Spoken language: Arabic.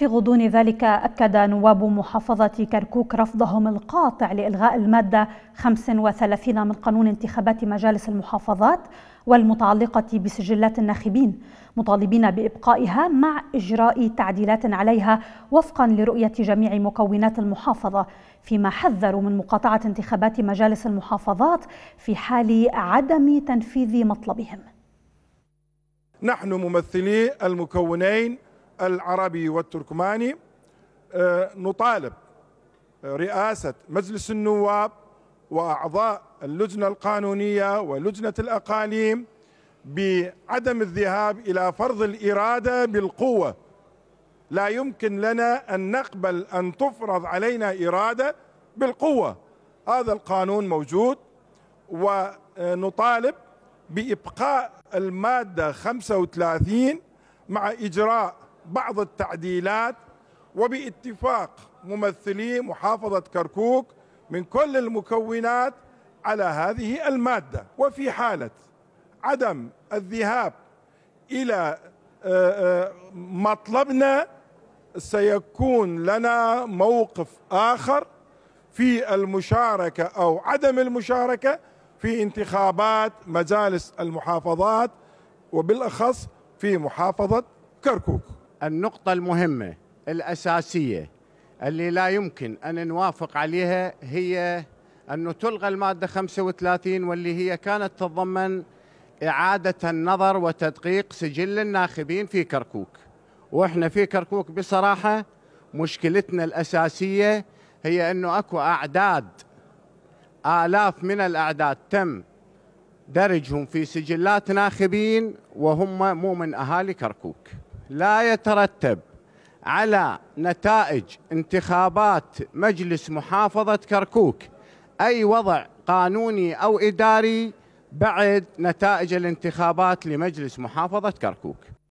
في غضون ذلك أكد نواب محافظة كركوك رفضهم القاطع لإلغاء المادة 35 من قانون انتخابات مجالس المحافظات والمتعلقة بسجلات الناخبين مطالبين بإبقائها مع إجراء تعديلات عليها وفقا لرؤية جميع مكونات المحافظة فيما حذروا من مقاطعة انتخابات مجالس المحافظات في حال عدم تنفيذ مطلبهم نحن ممثلي المكونين العربي والتركماني آه، نطالب آه، رئاسة مجلس النواب وأعضاء اللجنة القانونية ولجنة الأقاليم بعدم الذهاب إلى فرض الإرادة بالقوة لا يمكن لنا أن نقبل أن تفرض علينا إرادة بالقوة هذا القانون موجود ونطالب آه، بإبقاء المادة 35 مع إجراء بعض التعديلات وباتفاق ممثلي محافظة كركوك من كل المكونات على هذه المادة وفي حالة عدم الذهاب إلى آه، آه، مطلبنا سيكون لنا موقف آخر في المشاركة أو عدم المشاركة في انتخابات مجالس المحافظات وبالأخص في محافظة كركوك النقطة المهمة الأساسية اللي لا يمكن أن نوافق عليها هي أنه تلغى المادة 35 واللي هي كانت تتضمن إعادة النظر وتدقيق سجل الناخبين في كركوك وإحنا في كركوك بصراحة مشكلتنا الأساسية هي أنه أكو أعداد آلاف من الأعداد تم درجهم في سجلات ناخبين وهم مو من أهالي كركوك لا يترتب على نتائج انتخابات مجلس محافظة كركوك أي وضع قانوني أو إداري بعد نتائج الانتخابات لمجلس محافظة كركوك